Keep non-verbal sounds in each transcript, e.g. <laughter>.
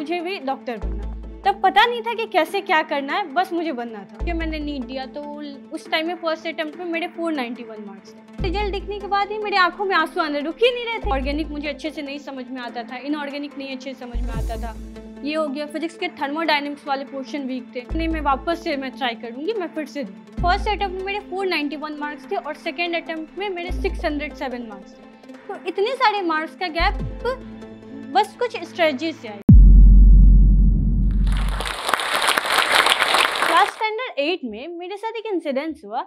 मुझे भी डॉक्टर बनना तब पता नहीं था कि कैसे क्या करना है बस मुझे बनना था कि मैंने नीट दिया तो उस टाइम में फर्स्ट अटेम्प्ट में मेरे 491 मार्क्स थे रिजल्ट दिखने के बाद ही मेरी आंखों में आंसू आने रुक ही नहीं रहे थे ऑर्गेनिक मुझे अच्छे से नहीं समझ में आता था इनऑर्गेनिक नहीं अच्छे से समझ में आता था ये हो गया फिजिक्स के थर्मोडाइनमिक्स वाले पोर्शन वीक थे नहीं मैं वापस से मैं ट्राई करूंगी मैं फिर से फर्स्ट अटैम्प्ट में मेरे फोर मार्क्स थे और सेकेंड अटैम्प्ट में मेरे सिक्स मार्क्स थे तो इतने सारे मार्क्स का गैप बस कुछ स्ट्रेटजी से आई एट में मेरे साथ एक इंसिडेंस हुआ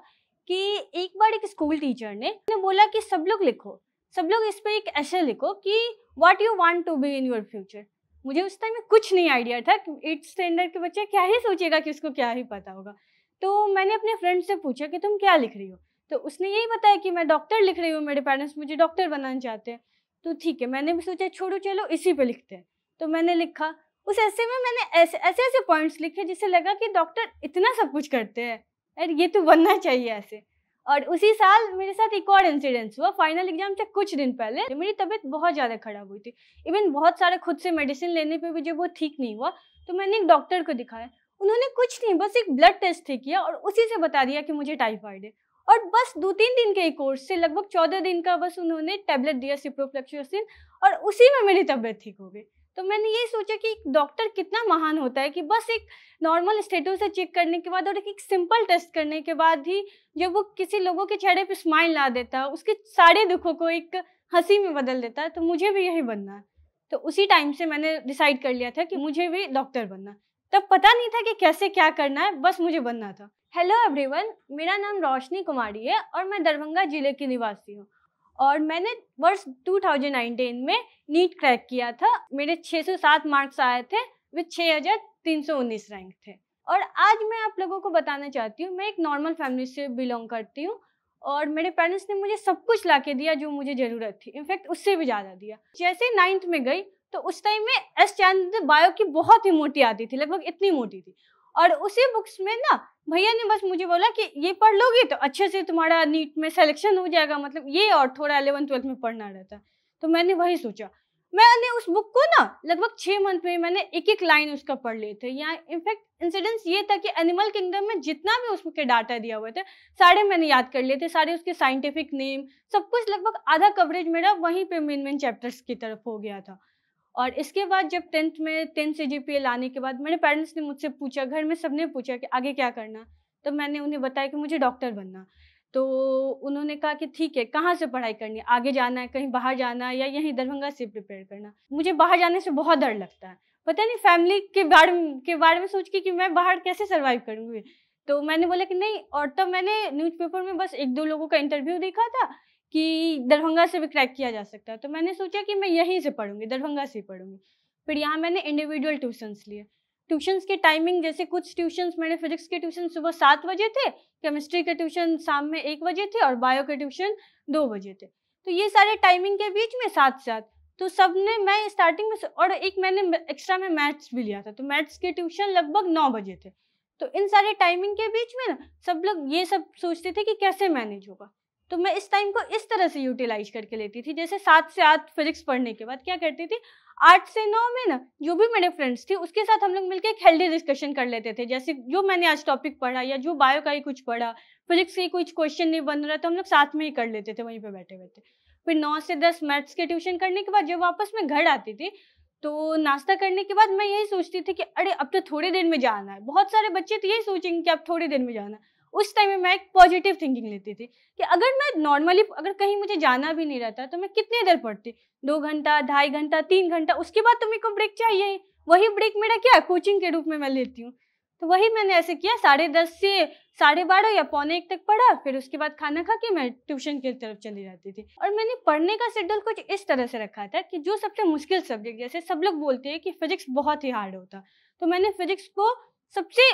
कि एक बार एक स्कूल टीचर ने बोला कि सब लोग लिखो सब लोग इस पर एक ऐसे लिखो कि what you want to be in your future मुझे उस टाइम में कुछ नहीं आइडिया था कि एट स्टैंडर्ड के बच्चे क्या ही सोचेगा कि उसको क्या ही पता होगा तो मैंने अपने फ्रेंड से पूछा कि तुम क्या लिख रही हो तो उसने यही बताया कि मैं डॉक्टर लिख रही हूँ मेरे पेरेंट्स मुझे डॉक्टर बनाना चाहते हैं तो ठीक है मैंने भी सोचा छोड़ो चलो इसी पे लिखते हैं तो मैंने लिखा उस ऐसे में मैंने ऐसे ऐसे ऐसे पॉइंट्स लिखे जिससे लगा कि डॉक्टर इतना सब कुछ करते हैं यार ये तो बनना चाहिए ऐसे और उसी साल मेरे साथ एक और इंसिडेंस हुआ फाइनल एग्जाम से कुछ दिन पहले मेरी तबीयत बहुत ज़्यादा ख़राब हुई थी इवन बहुत सारे खुद से मेडिसिन लेने पर भी जब वो ठीक नहीं हुआ तो मैंने एक डॉक्टर को दिखाया उन्होंने कुछ नहीं बस एक ब्लड टेस्ट ही किया और उसी से बता दिया कि मुझे टाइफाइड है और बस दो तीन दिन के ही कोर्स से लगभग चौदह दिन का बस उन्होंने टैबलेट दिया सिप्रोफ्लेक्सोसिन और उसी में मेरी तबीयत ठीक हो गई तो मैंने ये सोचा कि डॉक्टर कितना महान होता है कि बस एक नॉर्मल स्टेटस से चेक करने के बाद और एक, एक सिंपल टेस्ट करने के बाद ही जब वो किसी लोगों के चेहरे पर स्माइल ला देता है उसके सारे दुखों को एक हंसी में बदल देता है तो मुझे भी यही बनना है तो उसी टाइम से मैंने डिसाइड कर लिया था कि मुझे भी डॉक्टर बनना तब पता नहीं था कि कैसे क्या करना है बस मुझे बनना था हेलो एवरीवन मेरा नाम रोशनी कुमारी है और मैं दरभंगा जिले की निवासी हूँ और मैंने वर्ष 2019 में नीट क्रैक किया था मेरे 607 मार्क्स आए थे विथ उन्नीस रैंक थे और आज मैं आप लोगों को बताना चाहती हूँ मैं एक नॉर्मल फैमिली से बिलोंग करती हूँ और मेरे पेरेंट्स ने मुझे सब कुछ ला के दिया जो मुझे ज़रूरत थी इनफैक्ट उससे भी ज़्यादा दिया जैसे नाइन्थ में गई तो उस टाइम में एस चैन बायो की बहुत ही मोटी आती थी लगभग इतनी मोटी थी और उसी बुक्स में ना भैया ने बस मुझे बोला कि ये पढ़ लोगे तो अच्छे से तुम्हारा नीट में सिलेक्शन हो जाएगा मतलब ये और थोड़ा अलेवन ट्वेल्थ में पढ़ना रहता तो मैंने वही सोचा मैंने उस बुक को ना लगभग छः मंथ में मैंने एक एक लाइन उसका पढ़ लिए थे यहाँ इनफैक्ट इंसिडेंस ये था कि एनिमल किंगडम में जितना भी उसके डाटा दिया हुआ था सारे मैंने याद कर लिए थे सारे उसके साइंटिफिक नेम सब कुछ लगभग आधा कवरेज मेरा वहीं पे मेन मेन चैप्टर्स की तरफ हो गया था और इसके बाद जब टेंथ में टेंथ से जी लाने के बाद मेरे पेरेंट्स ने मुझसे पूछा घर में सबने पूछा कि आगे क्या करना तो मैंने उन्हें बताया कि मुझे डॉक्टर बनना तो उन्होंने कहा कि ठीक है कहाँ से पढ़ाई करनी आगे जाना है कहीं बाहर जाना है या यहीं दरभंगा से प्रिपेयर करना मुझे बाहर जाने से बहुत डर लगता है पता नहीं फैमिली के बारे के बारे में सोच के कि मैं बाहर कैसे सर्वाइव करूँगी तो मैंने बोला कि नहीं और तब मैंने न्यूज़पेपर में बस एक दो लोगों का इंटरव्यू देखा था कि दरभंगा से भी क्रैक किया जा सकता है तो मैंने सोचा कि मैं यहीं से पढ़ूंगी दरभंगा से ही पढ़ूंगी फिर यहाँ मैंने इंडिविजुअल ट्यूशन्स लिए ट्यूशन्स के टाइमिंग जैसे कुछ ट्यूशन्स मैंने फिजिक्स के ट्यूशन सुबह सात बजे थे केमिस्ट्री के ट्यूशन शाम में एक बजे थे और बायो के ट्यूशन दो बजे थे तो ये सारे टाइमिंग के बीच में साथ साथ तो सब ने मैं स्टार्टिंग में और एक मैंने एक्स्ट्रा में मैथ्स भी लिया था तो मैथ्स के ट्यूशन लगभग नौ बजे थे तो इन सारे टाइमिंग के बीच में ना सब लोग ये सब सोचते थे कि कैसे मैनेज होगा तो मैं इस टाइम को इस तरह से यूटिलाइज करके लेती थी जैसे सात से आठ फिजिक्स पढ़ने के बाद क्या करती थी आठ से नौ में ना जो भी मेरे फ्रेंड्स थी उसके साथ हम लोग मिलकर एक हेल्दी डिस्कशन कर लेते थे जैसे जो मैंने आज टॉपिक पढ़ा या जो बायो का ही कुछ पढ़ा फिजिक्स का कुछ क्वेश्चन नहीं बन रहा तो हम लोग साथ में ही कर लेते थे वहीं पर बैठे बैठे फिर नौ से दस मैथ्स के ट्यूशन करने के बाद जब वापस मैं घर आती थी तो नाश्ता करने के बाद मैं यही सोचती थी कि अरे अब तो थोड़ी देर में जाना है बहुत सारे बच्चे तो यही सोचेंगे कि अब थोड़ी देर में जाना है उस टाइम में मैं एक पॉजिटिव थिंकिंग लेती थी कि अगर मैं नॉर्मली अगर कहीं मुझे जाना भी नहीं रहता तो मैं कितने देर पढ़ती दो घंटा ढाई घंटा तीन घंटा उसके बाद तो मेरे को ब्रेक चाहिए वही ब्रेक मेरा क्या कोचिंग के रूप में मैं लेती हूँ तो वही मैंने ऐसे किया साढ़े दस से साढ़े बारह या पौने एक तक पढ़ा फिर उसके बाद खाना खा के मैं ट्यूशन की तरफ चली जाती थी और मैंने पढ़ने का शेड्यूल कुछ इस तरह से रखा था कि जो सबसे मुश्किल सब्जेक्ट जैसे सब लोग बोलते हैं कि फिजिक्स बहुत ही हार्ड होता तो मैंने फिजिक्स को सबसे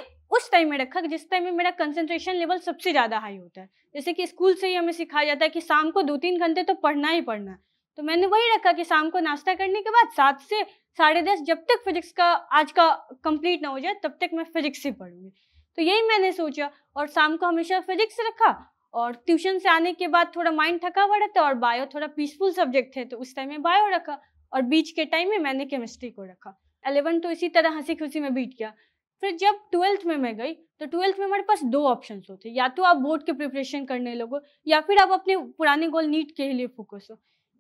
टाइम में रखा जिस टाइम में मेरा कंसंट्रेशन लेवल सबसे ज़्यादा हाई होता है जैसे कि स्कूल से ही हमें सिखाया जाता है कि शाम को दो तीन घंटे तो पढ़ना ही पढ़ना है तो मैंने वही रखा कि शाम को नाश्ता करने के बाद सात से साढ़े दस जब तक फिजिक्स का आज का कंप्लीट ना हो जाए तब तक मैं फिजिक्स ही पढ़ूंगी तो यही मैंने सोचा और शाम को हमेशा फिजिक्स रखा और ट्यूशन से आने के बाद थोड़ा माइंड थका हुआ रहता और बायो थोड़ा पीसफुल सब्जेक्ट है तो उस टाइम में बायो रखा और बीच के टाइम में मैंने केमिस्ट्री को रखा एलेवन तो इसी तरह हंसी खुशी में बीट गया फिर जब ट्वेल्थ में मैं गई तो ट्वेल्थ में हमारे पास दो ऑप्शन होते या तो आप बोर्ड के प्रिपरेशन करने लोगो या फिर आप अपने पुराने गोल नीट के लिए फोकस हो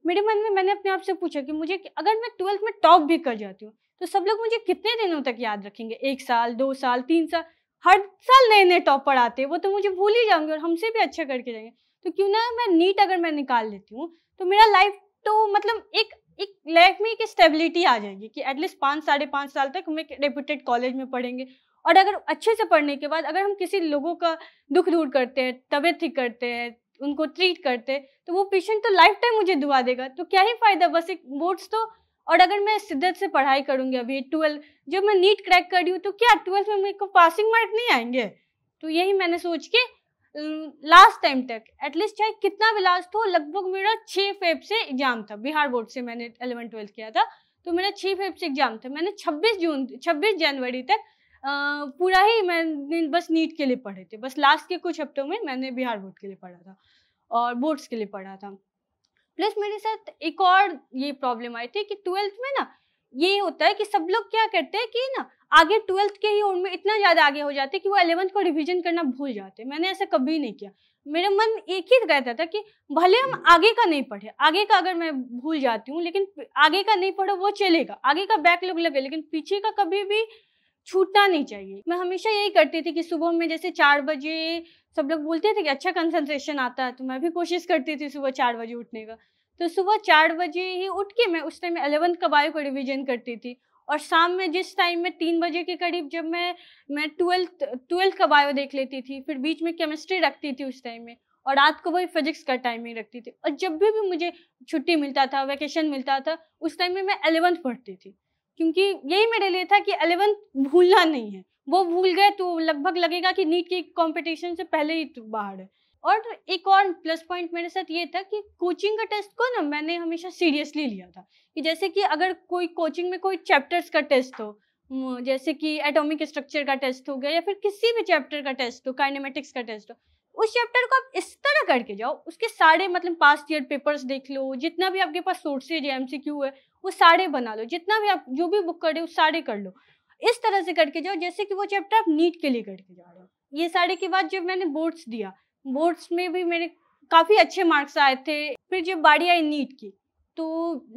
मेरे मन में मैंने अपने आप से पूछा कि मुझे अगर मैं ट्वेल्थ में टॉप भी कर जाती हूँ तो सब लोग मुझे कितने दिनों तक याद रखेंगे एक साल दो साल तीन साल हर साल नए नए टॉपर आते हैं वो तो मुझे भूल ही जाऊंगे और हमसे भी अच्छा करके जाएंगे तो क्यों ना मैं नीट अगर मैं निकाल लेती हूँ तो मेरा लाइफ तो मतलब एक एक लाइफ में एक स्टेबिलिटी आ जाएगी कि एटलीस्ट पाँच साढ़े पाँच साल तक हम एक रेपुटेड कॉलेज में पढ़ेंगे और अगर अच्छे से पढ़ने के बाद अगर हम किसी लोगों का दुख दूर करते हैं तबीयत ठीक करते हैं उनको ट्रीट करते हैं तो वो पेशेंट तो लाइफ टाइम मुझे दुआ देगा तो क्या ही फ़ायदा बस एक बोर्ड्स तो और अगर मैं शिद्दत से पढ़ाई करूँगी अभी ट्वेल्व जब मैं नीट क्रैक कर रही हूँ तो क्या ट्वेल्थ में मेरे को पासिंग मार्क नहीं आएंगे तो यही मैंने सोच के लास्ट टाइम तक एटलीस्ट चाहे कितना भी लास्ट हो लगभग मेरा छः फेब से एग्जाम था बिहार बोर्ड से मैंने एलेवन ट्वेल्थ किया था तो मेरा छः फेब से एग्जाम था मैंने छब्बीस जून छब्बीस जनवरी तक पूरा ही मैंने बस नीट के लिए पढ़े थे बस लास्ट के कुछ हफ्तों में मैंने बिहार बोर्ड के लिए पढ़ा था और बोर्ड्स के लिए पढ़ा था प्लस मेरे साथ एक और ये प्रॉब्लम आई थी कि ट्वेल्थ में ना ये होता है कि सब लोग क्या करते हैं कि ना आगे ट्वेल्थ के ही उनमें इतना ज़्यादा आगे हो जाते कि वो एलेवंथ को रिविजन करना भूल जाते मैंने ऐसा कभी नहीं किया मेरा मन एक ही कहता था कि भले हम हम्म। आगे का नहीं पढ़े आगे का अगर मैं भूल जाती हूँ लेकिन आगे का नहीं पढ़ो वो चलेगा आगे का बैकलॉग लगे लेकिन पीछे का कभी भी छूटना नहीं चाहिए मैं हमेशा यही करती थी कि सुबह में जैसे चार बजे सब लोग बोलते थे कि अच्छा कंसंट्रेशन आता है तो मैं भी कोशिश करती थी सुबह चार बजे उठने का तो सुबह चार बजे ही उठ के मैं उस टाइम एलेवंथ का बायो को रिविजन करती थी और शाम में जिस टाइम में तीन बजे के करीब जब मैं मैं ट्वेल्थ ट्वेल्थ का बायो देख लेती थी फिर बीच में केमिस्ट्री रखती थी उस टाइम में और रात को वही फिजिक्स का टाइमिंग रखती थी और जब भी भी मुझे छुट्टी मिलता था वैकेशन मिलता था उस टाइम में मैं एलेवंथ पढ़ती थी क्योंकि यही मेरे लिए था कि एलेवंथ भूलना नहीं है वो भूल गए तो लगभग लगेगा कि नीट की कॉम्पिटिशन से पहले ही तो बाहर है और एक और प्लस पॉइंट मेरे साथ ये था कि कोचिंग का टेस्ट को ना मैंने हमेशा सीरियसली लिया था कि जैसे कि अगर कोई कोचिंग में कोई चैप्टर्स का टेस्ट हो जैसे कि एटॉमिक स्ट्रक्चर का टेस्ट हो गया या फिर किसी भी चैप्टर का टेस्ट हो काइनेमेटिक्स का टेस्ट हो उस चैप्टर को आप इस तरह करके जाओ उसके सारे मतलब पास्ट ईयर पेपर्स देख लो जितना भी आपके पास सोर्सेज है क्यू है वो सारे बना लो जितना भी आप जो भी बुक कर रहे हो सारे कर लो इस तरह से करके जाओ जैसे कि वो चैप्टर आप नीट के लिए करके जा रहे हो ये सारे के बाद जब मैंने बोर्ड्स दिया बोर्ड्स में भी मेरे काफ़ी अच्छे मार्क्स आए थे फिर जब बारी आई नीट की तो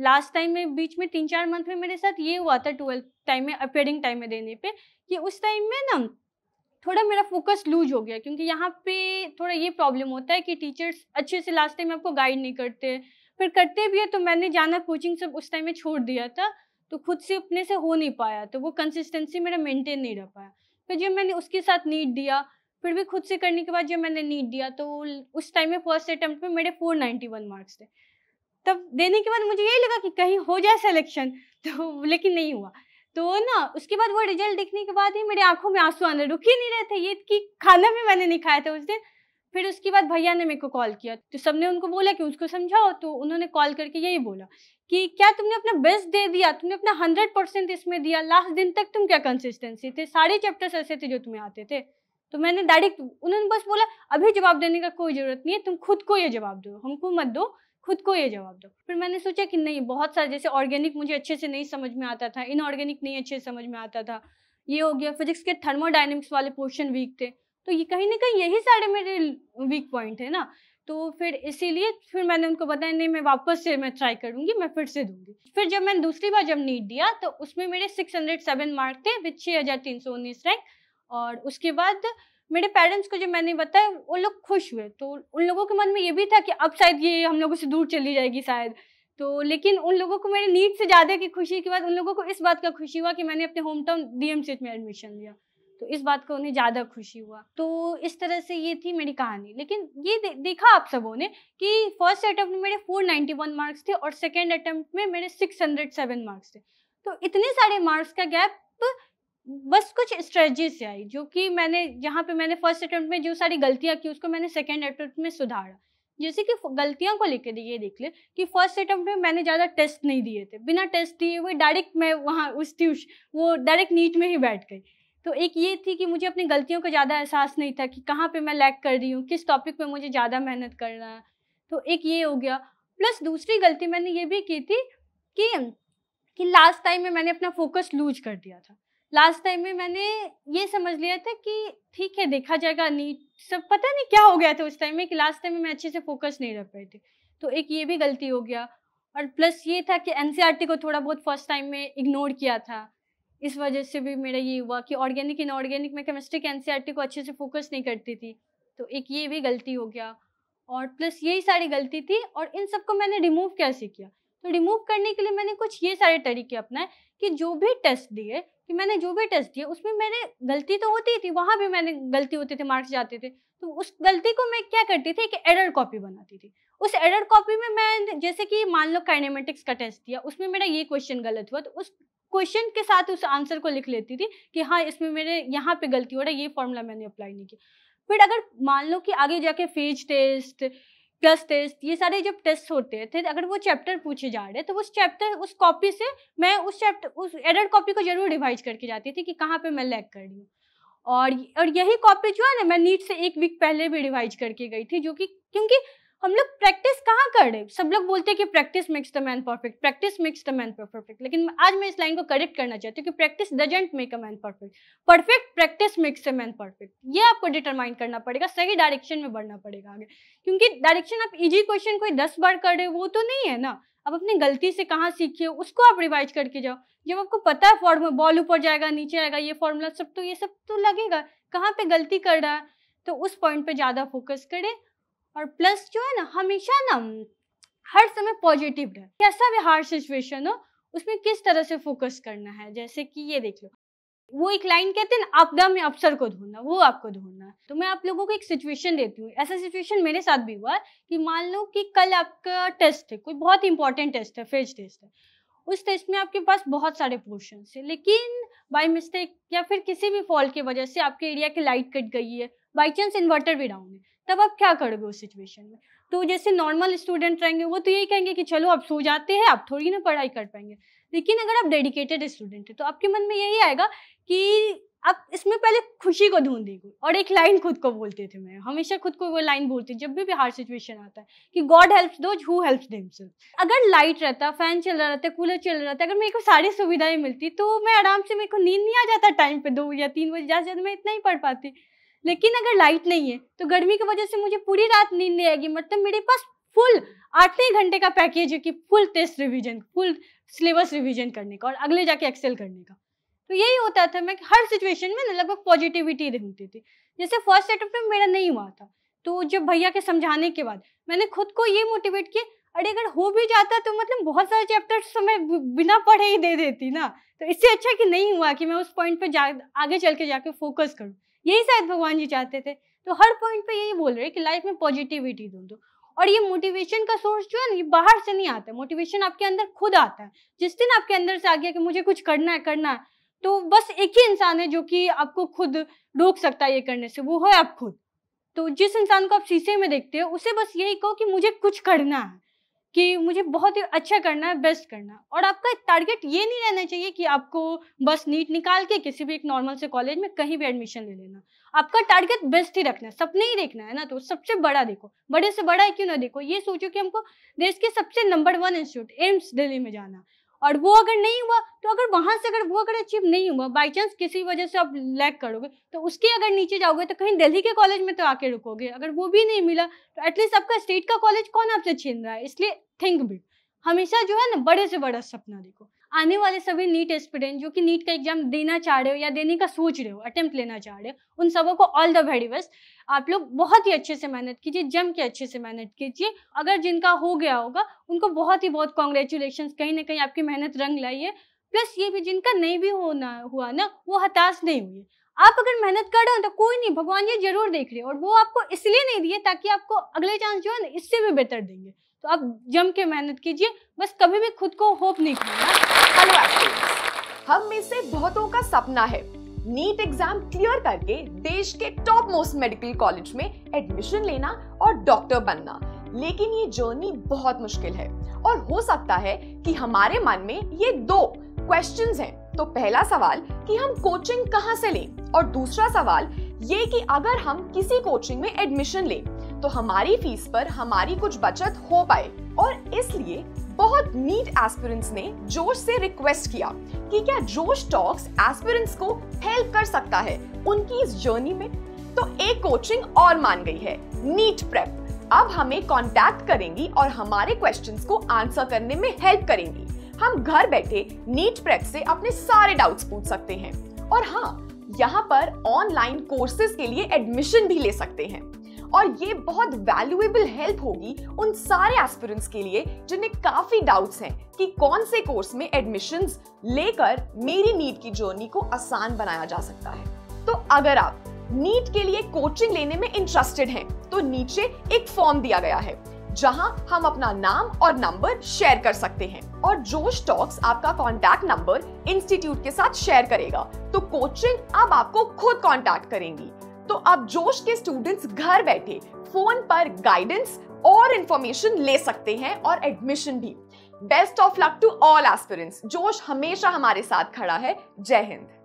लास्ट टाइम में बीच में तीन चार मंथ में मेरे साथ ये हुआ था ट्वेल्थ टाइम में अपेयरिंग टाइम में देने पे कि उस टाइम में ना थोड़ा मेरा फोकस लूज हो गया क्योंकि यहाँ पे थोड़ा ये प्रॉब्लम होता है कि टीचर्स अच्छे से लास्ट टाइम आपको गाइड नहीं करते फिर करते भी है तो मैंने जाना कोचिंग सब उस टाइम में छोड़ दिया था तो खुद से अपने से हो नहीं पाया तो वो कंसिस्टेंसी मेरा मेंटेन नहीं रह पाया फिर जब मैंने उसके साथ नीट दिया फिर भी खुद से करने के बाद जब मैंने नीट दिया तो उस टाइम में फर्स्ट अटैम्प्ट में मेरे 491 मार्क्स थे तब देने के बाद मुझे यही लगा कि कहीं हो जाए सिलेक्शन <laughs> तो लेकिन नहीं हुआ तो ना उसके बाद वो रिजल्ट देखने के बाद ही मेरी आंखों में आंसू आने रुक ही नहीं रहे थे ये कि खाना भी मैंने नहीं खाया था उस दिन फिर उसके बाद भैया ने मेरे को कॉल किया तो सबने उनको बोला कि उसको समझाओ तो उन्होंने कॉल करके यही बोला कि क्या तुमने अपना बेस्ट दे दिया तुमने अपना हंड्रेड परसेंट इसमें दिया लास्ट दिन तक तुम क्या कंसिस्टेंसी थे सारे चैप्टर्स ऐसे थे जो तुम्हें आते थे तो मैंने डायरेक्ट उन्होंने बस बोला अभी जवाब देने का कोई ज़रूरत नहीं है तुम खुद को ये जवाब दो हमको मत दो खुद को ये जवाब दो फिर मैंने सोचा कि नहीं बहुत सारे जैसे ऑर्गेनिक मुझे अच्छे से नहीं समझ में आता था इनऑर्गेनिक नहीं अच्छे से समझ में आता था ये हो गया फिजिक्स के थर्मोडाइनमिक्स वाले पोर्शन वीक थे तो ये कहीं ना कहीं यही सारे मेरे वीक पॉइंट है ना तो फिर इसीलिए फिर मैंने उनको बताया नहीं मैं वापस से मैं ट्राई करूंगी मैं फिर से दूंगी फिर जब मैंने दूसरी बार जब नीट दिया तो उसमें मेरे सिक्स हंड्रेड सेवन मार्क थे विथ छः हज़ार तीन सौ उन्नीस रैंक और उसके बाद मेरे पेरेंट्स को जो मैंने बताया वो लोग खुश हुए तो उन लोगों के मन में ये भी था कि अब शायद ये हम लोगों से दूर चली जाएगी शायद तो लेकिन उन लोगों को मेरे नीट से ज़्यादा की खुशी के बाद उन लोगों को इस बात का खुशी हुआ कि मैंने अपने होम टाउन डी में एडमिशन लिया तो इस बात का उन्हें ज़्यादा खुशी हुआ तो इस तरह से ये थी मेरी कहानी लेकिन ये दे, देखा आप सबों ने कि फर्स्ट अटैम्प्ट में मेरे 491 मार्क्स थे और सेकेंड अटैम्प्ट में मेरे 607 मार्क्स थे तो इतने सारे मार्क्स का गैप बस कुछ स्ट्रेटजीज आई जो कि मैंने जहाँ पे मैंने फर्स्ट अटेम्प्ट में जो सारी गलतियाँ की उसको मैंने सेकेंड अटेम्प्ट में सुधारा जैसे कि गलतियों को लेकर ये देख ले कि फर्स्ट अटैम्प्ट में मैंने ज़्यादा टेस्ट नहीं दिए थे बिना टेस्ट दिए हुए डायरेक्ट मैं वहाँ उस ट्यूश वो डायरेक्ट नीट में ही बैठ गई तो एक ये थी कि मुझे अपनी गलतियों का ज़्यादा एहसास नहीं था कि कहाँ पर मैं लैक कर रही हूँ किस टॉपिक पर मुझे ज़्यादा मेहनत करना है तो एक ये हो गया प्लस दूसरी गलती मैंने ये भी की थी कि कि लास्ट टाइम में मैंने अपना फोकस लूज कर दिया था लास्ट टाइम में मैंने ये समझ लिया था कि ठीक है देखा जाएगा नीट सब पता नहीं क्या हो गया था उस टाइम में कि लास्ट टाइम में मैं अच्छे से फोकस नहीं रख पाई थी तो एक ये भी गलती हो गया और प्लस ये था कि एन e को थोड़ा बहुत फर्स्ट टाइम में इग्नोर किया था इस वजह से भी मेरा ये हुआ कि ऑर्गेनिक इनऑर्गेनिक में केमिस्ट्री के एन e को अच्छे से फोकस नहीं करती थी तो एक ये भी गलती हो गया और प्लस यही सारी गलती थी और इन सबको मैंने रिमूव कैसे किया तो रिमूव करने के लिए मैंने कुछ ये सारे तरीके अपनाए कि जो भी टेस्ट दिए कि मैंने जो भी टेस्ट दिया उसमें मैंने गलती तो होती थी वहाँ भी मैंने गलती होती थी मार्क्स जाते थे तो उस गलती को मैं क्या करती थी कि एडर कॉपी बनाती थी उस एडर कॉपी में मैं जैसे कि मान लो काइनेमेटिक्स का टेस्ट दिया उसमें मेरा ये क्वेश्चन गलत हुआ तो उस क्वेश्चन के साथ उस आंसर को लिख लेती थी कि हाँ इसमें मेरे यहाँ पे गलती हो रहा है ये फॉर्मूला मैंने अप्लाई नहीं किया फिर अगर मान लो कि आगे जाके फेज टेस्ट प्लस टेस्ट ये सारे जब टेस्ट होते थे अगर वो चैप्टर पूछे जा रहे तो उस चैप्टर उस कॉपी से मैं उस चैप्टर उस एडेड कॉपी को जरूर रिवाइज करके जाती थी कि कहाँ पे मैं लैक कर रही हूँ और और यही कॉपी जो है ना मैं नीट से एक वीक पहले भी रिवाइज करके गई थी जो कि क्योंकि हम लोग प्रैक्टिस कहाँ कर रहे सब लोग बोलते हैं कि practice makes the man perfect practice makes the man perfect लेकिन आज मैं इस लाइन को करेक्ट करना चाहती हूँ कि practice doesn't make a man perfect perfect practice makes a man perfect ये आपको डिटरमाइन करना पड़ेगा सही डायरेक्शन में बढ़ना पड़ेगा आगे क्योंकि डायरेक्शन आप इजी क्वेश्चन कोई दस बार कर रहे हो वो तो नहीं है ना आप अपनी गलती से कहाँ सीखिए उसको आप रिवाइज करके जाओ जब आपको पता है फॉर्मूला बॉल ऊपर जाएगा नीचे आएगा ये फॉर्मूला सब तो ये सब तो लगेगा कहाँ पे गलती कर रहा है तो उस पॉइंट पे ज़्यादा फोकस करें और प्लस जो है ना हमेशा ना हर समय पॉजिटिव रहे कैसा भी हार्ड सिचुएशन हो उसमें किस तरह से फोकस करना है जैसे कि ये देख लो वो एक लाइन कहते हैं ना आपदा में अफसर को ढूंढना वो आपको ढूंढना है तो मैं आप लोगों को एक सिचुएशन देती हूँ ऐसा सिचुएशन मेरे साथ भी हुआ कि मान लो कि कल आपका टेस्ट है कोई बहुत इंपॉर्टेंट टेस्ट है फेज टेस्ट है उस टेस्ट में आपके पास बहुत सारे पोर्शन है लेकिन बाई मिस्टेक या फिर किसी भी फॉल्ट की वजह से आपके एरिया की लाइट कट गई है बाई चांस इन्वर्टर भी डाउन है तब आप क्या करोगे उस सिचुएशन में तो जैसे नॉर्मल स्टूडेंट रहेंगे वो तो यही कहेंगे कि चलो आप सो जाते हैं आप थोड़ी ना पढ़ाई कर पाएंगे लेकिन अगर आप डेडिकेटेड स्टूडेंट हैं तो आपके मन में यही आएगा कि आप इसमें पहले खुशी को ढूंढेंगे और एक लाइन खुद को बोलते थे मैं हमेशा खुद को वो लाइन बोलती जब भी हार्ड सिचुएशन आता है कि God helps those who helps themselves अगर लाइट रहता फैन चल रहा रहता कूलर चल रहा रहता अगर मेरे को सारी सुविधाएं मिलती तो मैं आराम से मेरे को नींद नहीं आ जाता टाइम पे दो या तीन बजे ज़्यादा से ज़्यादा मैं इतना ही पढ़ पाती लेकिन अगर लाइट नहीं है तो गर्मी की वजह से मुझे पूरी रात नींद नहीं आएगी मतलब मेरे पास फुल आठ ही घंटे का पैकेज है कि full test revision full syllabus revision करने का और अगले जाके एक्सेल करने का तो यही होता था मैं हर सिचुएशन में लगभग पॉजिटिविटी ढूंढती थी जैसे फर्स्ट सेटअप में मेरा नहीं हुआ था तो जब भैया के समझाने के बाद मैंने खुद को ये मोटिवेट किया अरे अगर हो भी जाता तो मतलब बहुत सारे चैप्टर्स तो मैं बिना पढ़े ही दे देती ना तो इससे अच्छा कि नहीं हुआ कि मैं उस पॉइंट पर जा आगे चल के जाके फोकस करूँ यही शायद भगवान जी चाहते थे तो हर पॉइंट पे यही बोल रहे हैं कि लाइफ में पॉजिटिविटी दो दो और ये मोटिवेशन का सोर्स जो है ना ये बाहर से नहीं आता मोटिवेशन आपके अंदर खुद आता है जिस दिन आपके अंदर से आ गया कि मुझे कुछ करना है करना है तो बस एक ही इंसान है जो कि आपको खुद रोक सकता है ये करने से वो है आप खुद तो जिस इंसान को आप शीशे में देखते हो उसे बस यही कहो कि मुझे कुछ करना है कि मुझे बहुत ही अच्छा करना है बेस्ट करना है और आपका टारगेट ये नहीं रहना चाहिए कि आपको बस नीट निकाल के किसी भी एक नॉर्मल से कॉलेज में कहीं भी एडमिशन ले लेना आपका टारगेट बेस्ट ही रखना है सपने ही देखना है ना तो सबसे बड़ा देखो बड़े से बड़ा है क्यों ना देखो ये सोचो कि हमको देश के सबसे number one institute AIIMS Delhi में जाना और वो अगर नहीं हुआ तो अगर वहाँ से अगर वो अगर अचीव नहीं हुआ बाई चांस किसी वजह से आप लैक करोगे तो उसके अगर नीचे जाओगे तो कहीं दिल्ली के कॉलेज में तो आके रुकोगे अगर वो भी नहीं मिला तो एटलीस्ट आपका स्टेट का कॉलेज कौन आपसे छीन रहा है इसलिए थिंक भी हमेशा जो है ना बड़े से बड़ा सपना देखो आने वाले सभी नीट स्टूडेंट जो कि नीट का एग्जाम देना चाह रहे हो या देने का सोच रहे हो अटेम्प्ट लेना चाह रहे हो उन सबों को ऑल द वेरी बेस्ट आप लोग बहुत ही अच्छे से मेहनत कीजिए जम के अच्छे से मेहनत कीजिए अगर जिनका हो गया होगा उनको बहुत ही बहुत कॉन्ग्रेचुलेशन कहीं ना कहीं आपकी मेहनत रंग लाई है प्लस ये भी जिनका नहीं भी होना हुआ ना वो हताश नहीं हुई आप अगर मेहनत कर रहे हो तो कोई नहीं भगवान ये जरूर देख रहे हो और वो आपको इसलिए नहीं दिए ताकि आपको अगले चांस जो है ना इससे भी बेहतर देंगे तो आप जम के मेहनत कीजिए बस कभी भी खुद को होप नहीं करना हेलो हम में से बहुतों का सपना है नीट एग्जाम क्लियर करके देश के टॉप मोस्ट मेडिकल कॉलेज में एडमिशन लेना और डॉक्टर बनना लेकिन ये जर्नी बहुत मुश्किल है और हो सकता है कि हमारे मन में ये दो क्वेश्चंस हैं तो पहला सवाल कि हम कोचिंग कहाँ से लें और दूसरा सवाल ये कि अगर हम किसी कोचिंग में एडमिशन लें तो हमारी फीस पर हमारी कुछ बचत हो पाए और इसलिए बहुत नीट एस्पिरेंट्स ने जोश से रिक्वेस्ट किया कि क्या जोश टॉक्स एस्पिरेंट्स को हेल्प कर सकता है उनकी इस जर्नी में तो एक कोचिंग और मान गई है नीट प्रेप अब हमें कांटेक्ट करेंगी और हमारे क्वेश्चंस को आंसर करने में हेल्प करेंगी हम घर बैठे नीट प्रेप से अपने सारे डाउट्स पूछ सकते हैं और हाँ यहाँ पर ऑनलाइन कोर्सेज के लिए एडमिशन भी ले सकते हैं और ये बहुत वैल्यूएबल हेल्प होगी उन सारे एस्पिरेंट्स के लिए जिन्हें काफ़ी डाउट्स हैं कि कौन से कोर्स में एडमिशन्स लेकर मेरी नीट की जर्नी को आसान बनाया जा सकता है तो अगर आप नीट के लिए कोचिंग लेने में इंटरेस्टेड हैं तो नीचे एक फॉर्म दिया गया है जहां हम अपना नाम और नंबर शेयर कर सकते हैं और जोश टॉक्स आपका कांटेक्ट नंबर इंस्टीट्यूट के साथ शेयर करेगा तो कोचिंग अब आपको खुद कांटेक्ट करेंगी तो अब जोश के स्टूडेंट्स घर बैठे फोन पर गाइडेंस और इंफॉर्मेशन ले सकते हैं और एडमिशन भी best of luck to all aspirants जोश हमेशा हमारे साथ खड़ा है जय हिंद